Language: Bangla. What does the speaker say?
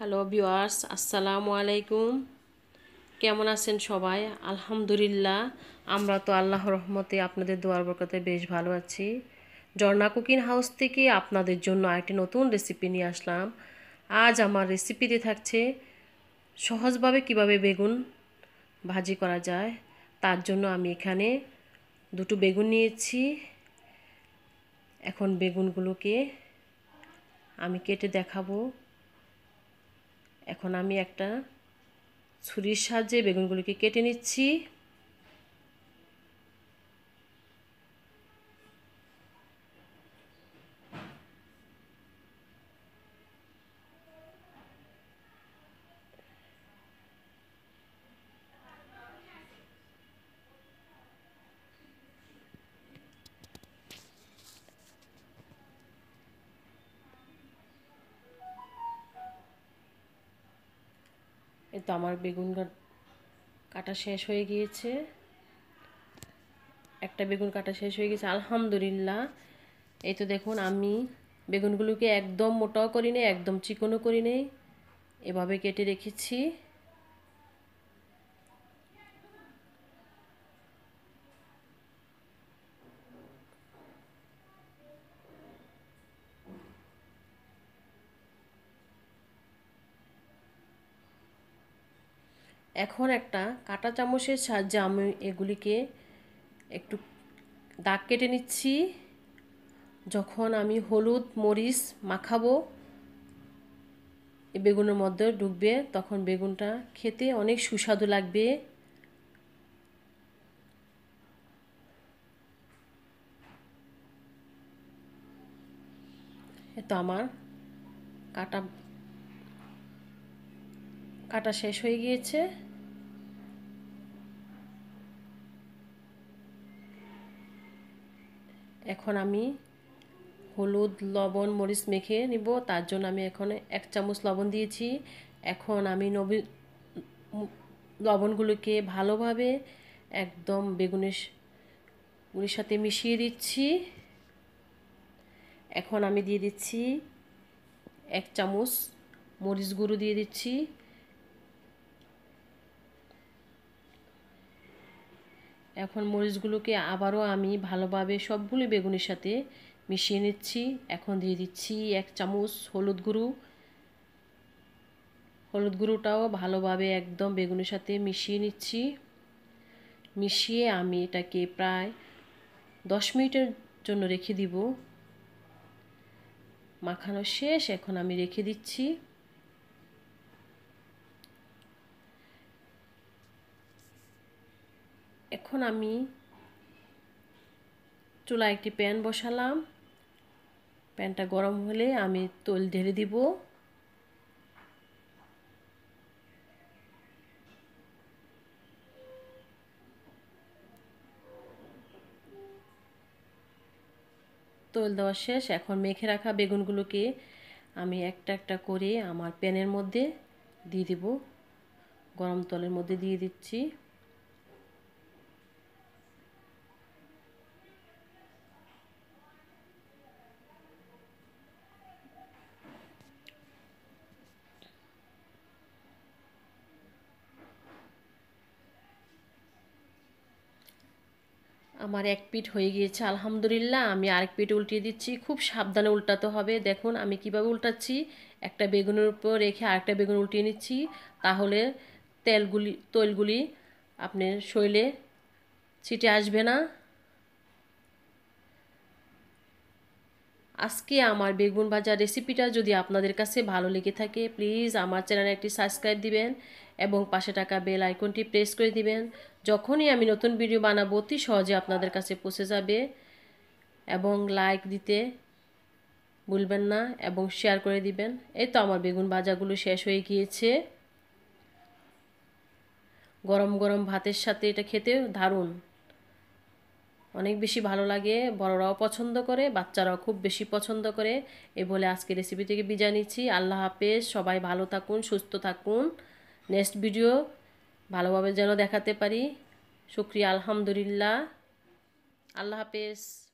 হ্যালো ভিওয়ার্স আসসালামু আলাইকুম কেমন আছেন সবাই আলহামদুলিল্লাহ আমরা তো আল্লাহ রহমতে আপনাদের দোয়ার বরকতে বেশ ভালো আছি জর্না কুকিং হাউস থেকে আপনাদের জন্য আরেকটি নতুন রেসিপি নিয়ে আসলাম আজ আমার রেসিপিতে থাকছে সহজভাবে কিভাবে বেগুন ভাজি করা যায় তার জন্য আমি এখানে দুটো বেগুন নিয়েছি এখন বেগুনগুলোকে আমি কেটে দেখাবো এখন আমি একটা ছুরির সাহায্যে বেগুনগুলিকে কেটে নিচ্ছি তো আমার বেগুন কাটা শেষ হয়ে গিয়েছে একটা বেগুন কাটা শেষ হয়ে গেছে আলহামদুলিল্লাহ এই তো দেখুন আমি বেগুনগুলোকে একদম মোটাও করি নেই একদম চিকনও করি নেই এভাবে কেটে রেখেছি এখন একটা কাঁটা চামচের সাহায্যে আমি এগুলিকে একটু দাগ কেটে নিচ্ছি যখন আমি হলুদ মরিচ মাখাবো বেগুনের মধ্যে ডুববে তখন বেগুনটা খেতে অনেক সুস্বাদু লাগবে তো আমার কাটা কাটা শেষ হয়ে গিয়েছে এখন আমি হলুদ লবণ মরিচ মেখে নিব তার জন্য আমি এখন এক চামচ লবণ দিয়েছি এখন আমি নবী লবণগুলোকে ভালোভাবে একদম বেগুনের গুলির সাথে মিশিয়ে দিচ্ছি এখন আমি দিয়ে দিচ্ছি এক চামচ মরিচ গুঁড়ো দিয়ে দিচ্ছি এখন মরিচগুলোকে আবারও আমি ভালোভাবে সবগুলো বেগুনের সাথে মিশিয়ে নিচ্ছি এখন দিয়ে দিচ্ছি এক চামচ হলুদ গুঁড়ো হলুদ গুঁড়োটাও ভালোভাবে একদম বেগুনের সাথে মিশিয়ে নিচ্ছি মিশিয়ে আমি এটাকে প্রায় দশ মিনিটের জন্য রেখে দিব মাখানো শেষ এখন আমি রেখে দিচ্ছি এখন আমি চুলা একটি প্যান বসালাম প্যানটা গরম হলে আমি তেল ঢেলে দিব তেল দেওয়া শেষ এখন মেখে রাখা বেগুনগুলোকে আমি একটা একটা করে আমার প্যানের মধ্যে দিয়ে দিব গরম তলের মধ্যে দিয়ে দিচ্ছি আমার এক পিঠ হয়ে গিয়েছে আলহামদুলিল্লাহ আমি আরেক পিঠ উল্টিয়ে দিচ্ছি খুব সাবধানে উল্টাতে হবে দেখুন আমি কিভাবে উল্টাচ্ছি একটা বেগুনের উপর রেখে আরেকটা বেগুন উল্টিয়ে নিচ্ছি তাহলে তেলগুলি তৈলগুলি আপনার শৈলে ছিটে আসবে না আজকে আমার বেগুন ভাজার রেসিপিটা যদি আপনাদের কাছে ভালো লেগে থাকে প্লিজ আমার চ্যানেলে একটি সাবস্ক্রাইব দিবেন এবং পাশে টাকা বেল আইকনটি প্রেস করে দিবেন যখনই আমি নতুন ভিডিও বানাবো অতি সহজে আপনাদের কাছে পৌঁছে যাবে এবং লাইক দিতে ভুলবেন না এবং শেয়ার করে দিবেন এই তো আমার বেগুন ভাজাগুলো শেষ হয়ে গিয়েছে গরম গরম ভাতের সাথে এটা খেতে দারুণ অনেক বেশি ভালো লাগে বড়রাও পছন্দ করে বাচ্চারাও খুব বেশি পছন্দ করে এ বলে আজকে রেসিপি থেকে বিজা নিচ্ছি আল্লাহ হাফেজ সবাই ভালো থাকুন সুস্থ থাকুন নেক্সট ভিডিও ভালোভাবে যেন দেখাতে পারি শুক্রিয়া আলহামদুলিল্লাহ আল্লাহ হাফেজ